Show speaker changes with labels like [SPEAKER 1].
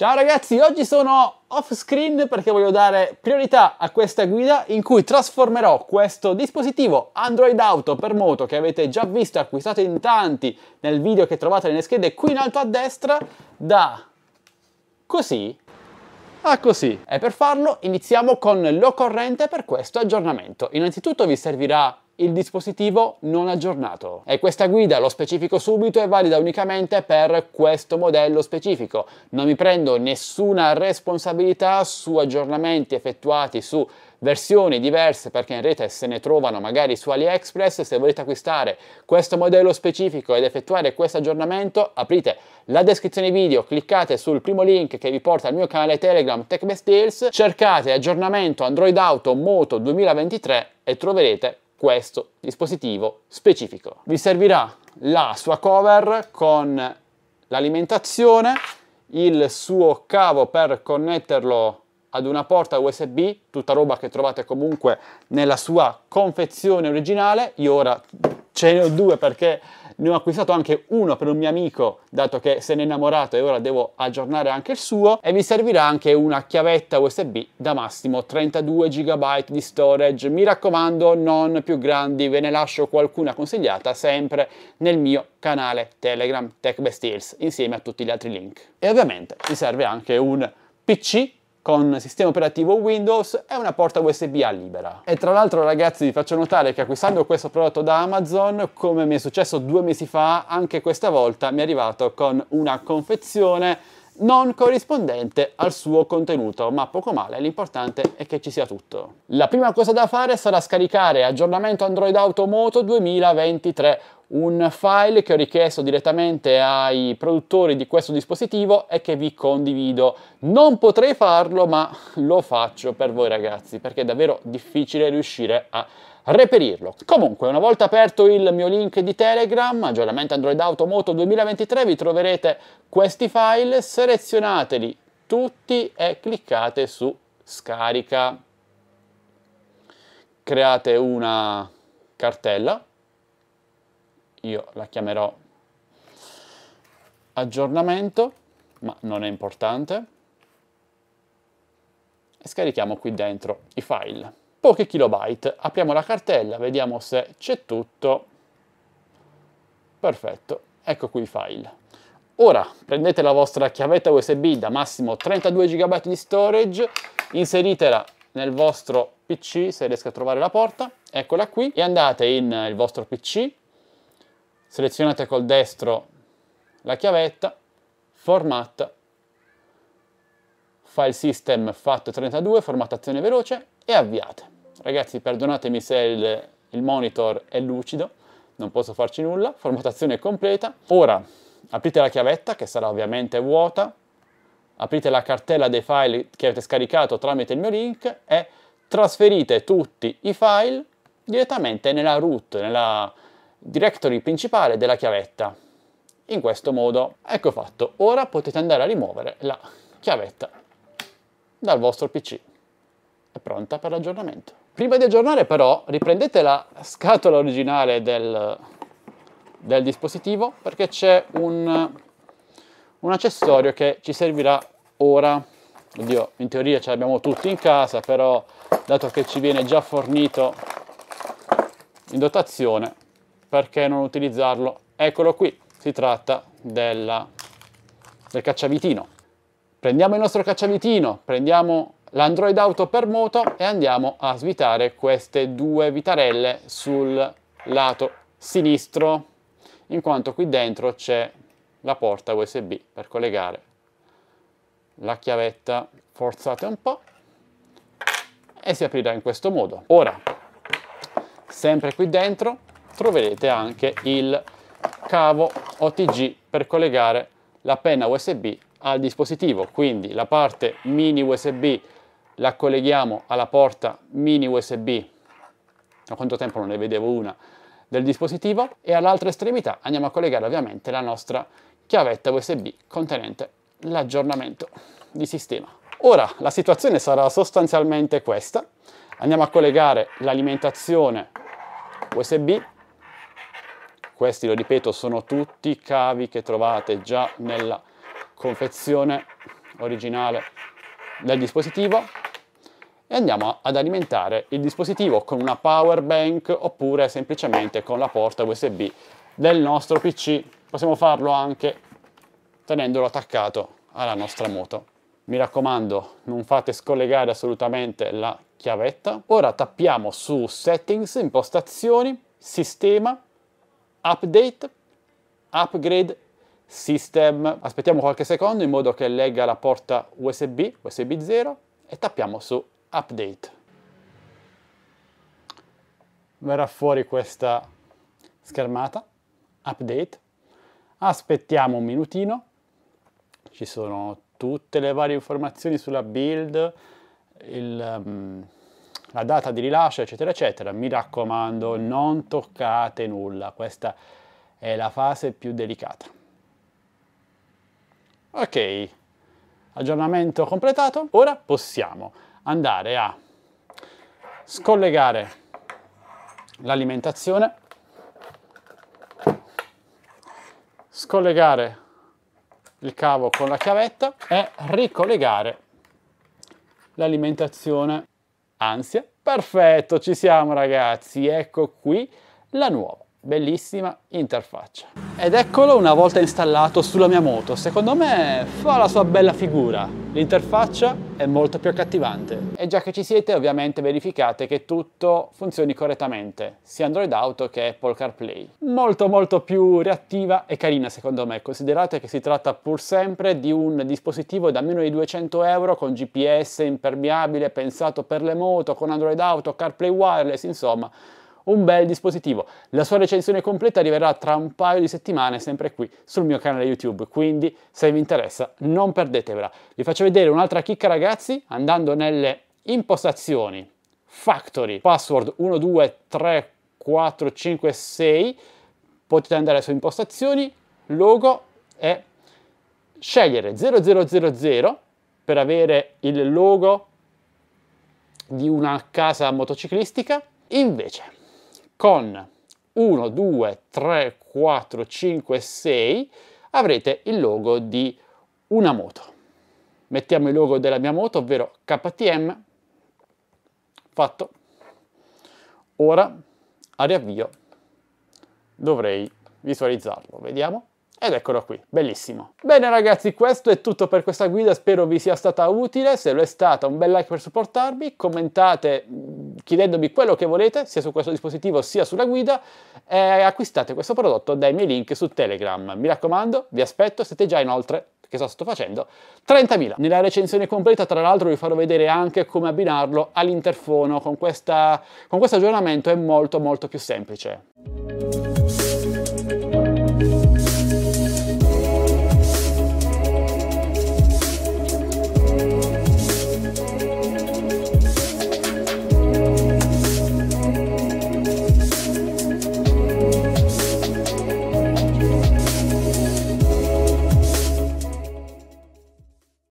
[SPEAKER 1] Ciao ragazzi, oggi sono off screen perché voglio dare priorità a questa guida in cui trasformerò questo dispositivo Android Auto per moto che avete già visto e acquistato in tanti nel video che trovate nelle schede qui in alto a destra da così a così. E per farlo iniziamo con l'occorrente per questo aggiornamento. Innanzitutto vi servirà il dispositivo non aggiornato. E questa guida, lo specifico subito, è valida unicamente per questo modello specifico. Non mi prendo nessuna responsabilità su aggiornamenti effettuati su versioni diverse perché in rete se ne trovano magari su AliExpress. Se volete acquistare questo modello specifico ed effettuare questo aggiornamento, aprite la descrizione video, cliccate sul primo link che vi porta al mio canale Telegram TechBest Deals, cercate aggiornamento Android Auto Moto 2023 e troverete questo dispositivo specifico. Vi servirà la sua cover con l'alimentazione, il suo cavo per connetterlo ad una porta USB, tutta roba che trovate comunque nella sua confezione originale. Io ora ce ne ho due perché ne ho acquistato anche uno per un mio amico, dato che se n'è innamorato e ora devo aggiornare anche il suo, e vi servirà anche una chiavetta USB da massimo 32 GB di storage. Mi raccomando, non più grandi, ve ne lascio qualcuna consigliata sempre nel mio canale Telegram Tech Best Deals, insieme a tutti gli altri link. E ovviamente vi serve anche un PC con sistema operativo Windows e una porta USB-A libera. E tra l'altro ragazzi vi faccio notare che acquistando questo prodotto da Amazon, come mi è successo due mesi fa, anche questa volta mi è arrivato con una confezione non corrispondente al suo contenuto, ma poco male, l'importante è che ci sia tutto. La prima cosa da fare sarà scaricare aggiornamento Android Auto Moto 2023, un file che ho richiesto direttamente ai produttori di questo dispositivo e che vi condivido. Non potrei farlo, ma lo faccio per voi ragazzi, perché è davvero difficile riuscire a reperirlo. Comunque, una volta aperto il mio link di Telegram, aggiornamento Android Auto Moto 2023, vi troverete questi file, selezionateli tutti e cliccate su scarica. Create una cartella io la chiamerò aggiornamento, ma non è importante. E scarichiamo qui dentro i file. Pochi kilobyte, apriamo la cartella, vediamo se c'è tutto. Perfetto, ecco qui i file. Ora prendete la vostra chiavetta USB da massimo 32 GB di storage, inseritela nel vostro PC se riesco a trovare la porta, eccola qui, e andate in eh, il vostro PC, selezionate col destro la chiavetta, format, file system FAT32, formattazione veloce e avviate. Ragazzi perdonatemi se il, il monitor è lucido, non posso farci nulla, formattazione completa. Ora aprite la chiavetta che sarà ovviamente vuota, aprite la cartella dei file che avete scaricato tramite il mio link e trasferite tutti i file direttamente nella root, nella directory principale della chiavetta. In questo modo, ecco fatto, ora potete andare a rimuovere la chiavetta dal vostro PC. È pronta per l'aggiornamento. Prima di aggiornare però riprendete la scatola originale del, del dispositivo perché c'è un, un accessorio che ci servirà ora. Oddio, in teoria ce l'abbiamo tutti in casa, però dato che ci viene già fornito in dotazione perché non utilizzarlo? Eccolo qui, si tratta della, del cacciavitino. Prendiamo il nostro cacciavitino, prendiamo l'Android Auto per moto e andiamo a svitare queste due vitarelle sul lato sinistro, in quanto qui dentro c'è la porta USB per collegare la chiavetta. Forzate un po' e si aprirà in questo modo. Ora, sempre qui dentro, troverete anche il cavo OTG per collegare la penna USB al dispositivo, quindi la parte mini USB la colleghiamo alla porta mini USB, da quanto tempo non ne vedevo una, del dispositivo e all'altra estremità andiamo a collegare ovviamente la nostra chiavetta USB contenente l'aggiornamento di sistema. Ora la situazione sarà sostanzialmente questa, andiamo a collegare l'alimentazione USB questi, lo ripeto, sono tutti cavi che trovate già nella confezione originale del dispositivo e andiamo ad alimentare il dispositivo con una power bank oppure semplicemente con la porta USB del nostro PC. Possiamo farlo anche tenendolo attaccato alla nostra moto. Mi raccomando, non fate scollegare assolutamente la chiavetta. Ora tappiamo su Settings, Impostazioni, Sistema update, upgrade, system. Aspettiamo qualche secondo in modo che legga la porta USB, USB 0 e tappiamo su update. Verrà fuori questa schermata, update. Aspettiamo un minutino, ci sono tutte le varie informazioni sulla build, il... Um, la data di rilascio, eccetera, eccetera, mi raccomando, non toccate nulla, questa è la fase più delicata. Ok, aggiornamento completato, ora possiamo andare a scollegare l'alimentazione, scollegare il cavo con la chiavetta e ricollegare l'alimentazione ansia. Perfetto, ci siamo ragazzi, ecco qui la nuova bellissima interfaccia. Ed eccolo una volta installato sulla mia moto, secondo me fa la sua bella figura, l'interfaccia è molto più accattivante. E già che ci siete ovviamente verificate che tutto funzioni correttamente, sia Android Auto che Apple CarPlay. Molto molto più reattiva e carina secondo me, considerate che si tratta pur sempre di un dispositivo da meno di 200 euro con GPS impermeabile, pensato per le moto, con Android Auto, CarPlay wireless, insomma un bel dispositivo. La sua recensione completa arriverà tra un paio di settimane sempre qui sul mio canale YouTube, quindi se vi interessa non perdetevela. Vi faccio vedere un'altra chicca ragazzi andando nelle impostazioni, factory, password 123456, potete andare su impostazioni, logo e scegliere 0000 per avere il logo di una casa motociclistica, invece con 1, 2, 3, 4, 5, 6 avrete il logo di una moto. Mettiamo il logo della mia moto, ovvero KTM. Fatto. Ora a riavvio dovrei visualizzarlo. Vediamo. Ed eccolo qui, bellissimo. Bene ragazzi, questo è tutto per questa guida, spero vi sia stata utile, se lo è stata un bel like per supportarmi, commentate chiedendomi quello che volete, sia su questo dispositivo sia sulla guida, e acquistate questo prodotto dai miei link su Telegram. Mi raccomando, vi aspetto, siete già inoltre che sto facendo, 30.000. Nella recensione completa, tra l'altro, vi farò vedere anche come abbinarlo all'interfono. Con, con questo aggiornamento è molto molto più semplice.